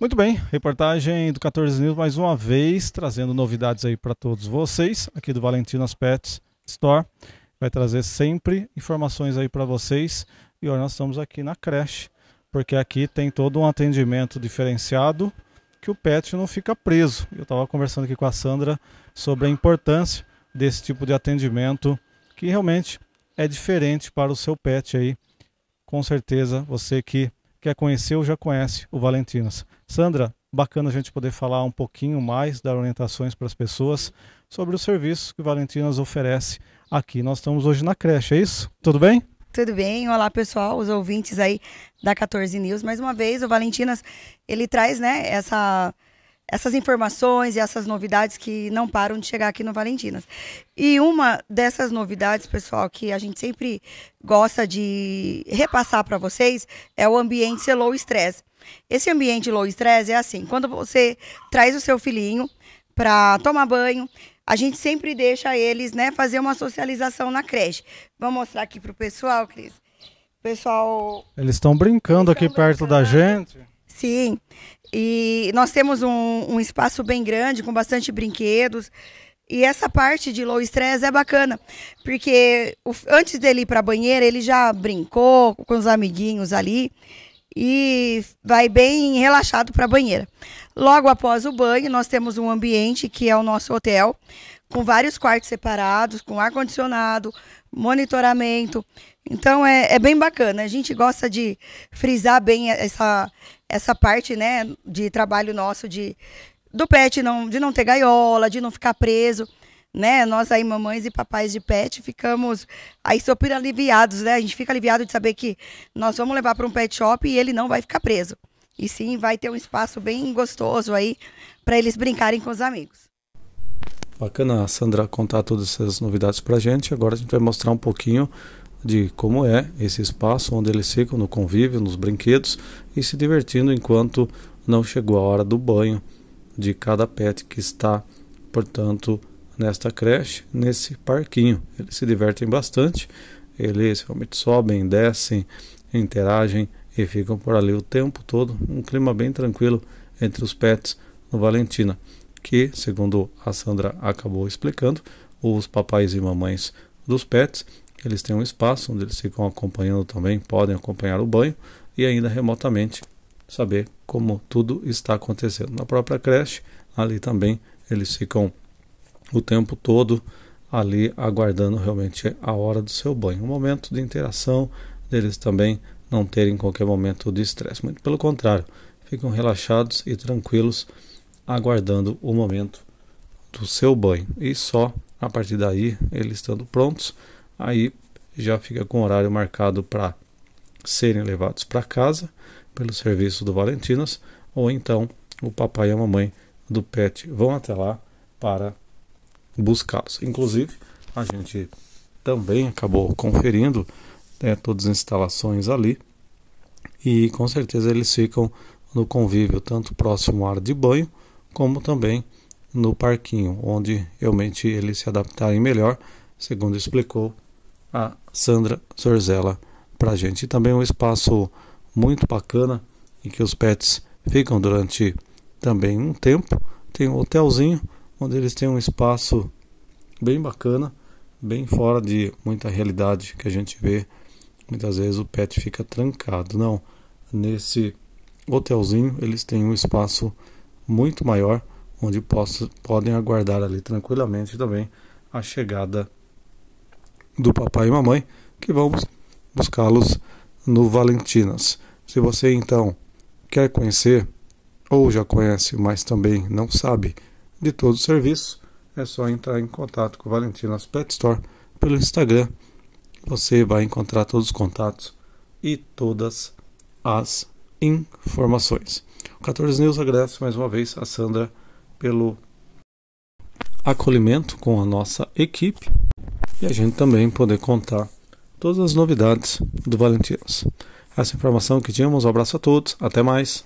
Muito bem, reportagem do 14 News mais uma vez, trazendo novidades aí para todos vocês, aqui do Valentinas Pets Store. Vai trazer sempre informações aí para vocês. E olha, nós estamos aqui na creche, porque aqui tem todo um atendimento diferenciado que o pet não fica preso. Eu estava conversando aqui com a Sandra sobre a importância desse tipo de atendimento que realmente é diferente para o seu pet aí. Com certeza, você que quer conhecer já conhece o Valentinos. Sandra, bacana a gente poder falar um pouquinho mais, dar orientações para as pessoas sobre o serviço que o Valentinas oferece aqui. Nós estamos hoje na creche, é isso? Tudo bem? Tudo bem? Olá, pessoal, os ouvintes aí da 14 News. Mais uma vez, o Valentinas, ele traz, né, essa essas informações e essas novidades que não param de chegar aqui no Valentinas. E uma dessas novidades, pessoal, que a gente sempre gosta de repassar para vocês é o ambiente ser low stress. Esse ambiente low stress é assim, quando você traz o seu filhinho para tomar banho, a gente sempre deixa eles, né, fazer uma socialização na creche. Vamos mostrar aqui pro pessoal, Cris. Pessoal, eles estão brincando eles aqui brincando perto da gente. Sim. E nós temos um, um espaço bem grande, com bastante brinquedos. E essa parte de low stress é bacana, porque o, antes dele ir para a banheira, ele já brincou com os amiguinhos ali e vai bem relaxado para a banheira. Logo após o banho, nós temos um ambiente que é o nosso hotel, com vários quartos separados, com ar-condicionado, monitoramento. Então é, é, bem bacana. A gente gosta de frisar bem essa, essa parte, né, de trabalho nosso de do pet não, de não ter gaiola, de não ficar preso, né? Nós aí mamães e papais de pet ficamos aí super aliviados, né? A gente fica aliviado de saber que nós vamos levar para um pet shop e ele não vai ficar preso. E sim, vai ter um espaço bem gostoso aí para eles brincarem com os amigos. Bacana a Sandra contar todas essas novidades para a gente. Agora a gente vai mostrar um pouquinho de como é esse espaço onde eles ficam no convívio, nos brinquedos e se divertindo enquanto não chegou a hora do banho de cada pet que está, portanto, nesta creche, nesse parquinho. Eles se divertem bastante, eles realmente sobem, descem, interagem e ficam por ali o tempo todo. Um clima bem tranquilo entre os pets no Valentina, que, segundo a Sandra acabou explicando, os papais e mamães dos pets eles têm um espaço onde eles ficam acompanhando também, podem acompanhar o banho e ainda remotamente saber como tudo está acontecendo. Na própria creche, ali também eles ficam o tempo todo ali aguardando realmente a hora do seu banho. Um momento de interação deles também não terem qualquer momento de estresse. Muito pelo contrário, ficam relaxados e tranquilos aguardando o momento do seu banho. E só a partir daí, eles estando prontos, aí já fica com horário marcado para serem levados para casa pelo serviço do Valentinas, ou então o papai e a mamãe do pet vão até lá para buscá-los. Inclusive, a gente também acabou conferindo né, todas as instalações ali e com certeza eles ficam no convívio tanto próximo ao área de banho como também no parquinho, onde realmente eles se adaptarem melhor, segundo explicou a Sandra Sorzella para a gente. E também um espaço muito bacana em que os pets ficam durante também um tempo. Tem um hotelzinho onde eles têm um espaço bem bacana, bem fora de muita realidade que a gente vê. Muitas vezes o pet fica trancado. Não, nesse hotelzinho eles têm um espaço muito maior onde posso, podem aguardar ali tranquilamente também a chegada do papai e mamãe que vamos buscá-los no Valentinas. Se você então quer conhecer, ou já conhece, mas também não sabe de todo o serviço, é só entrar em contato com o Valentinas Pet Store pelo Instagram. Você vai encontrar todos os contatos e todas as informações. O 14 News agradece mais uma vez a Sandra pelo acolhimento com a nossa equipe e a gente também poder contar todas as novidades do Valentinos. Essa informação que tínhamos, um abraço a todos, até mais!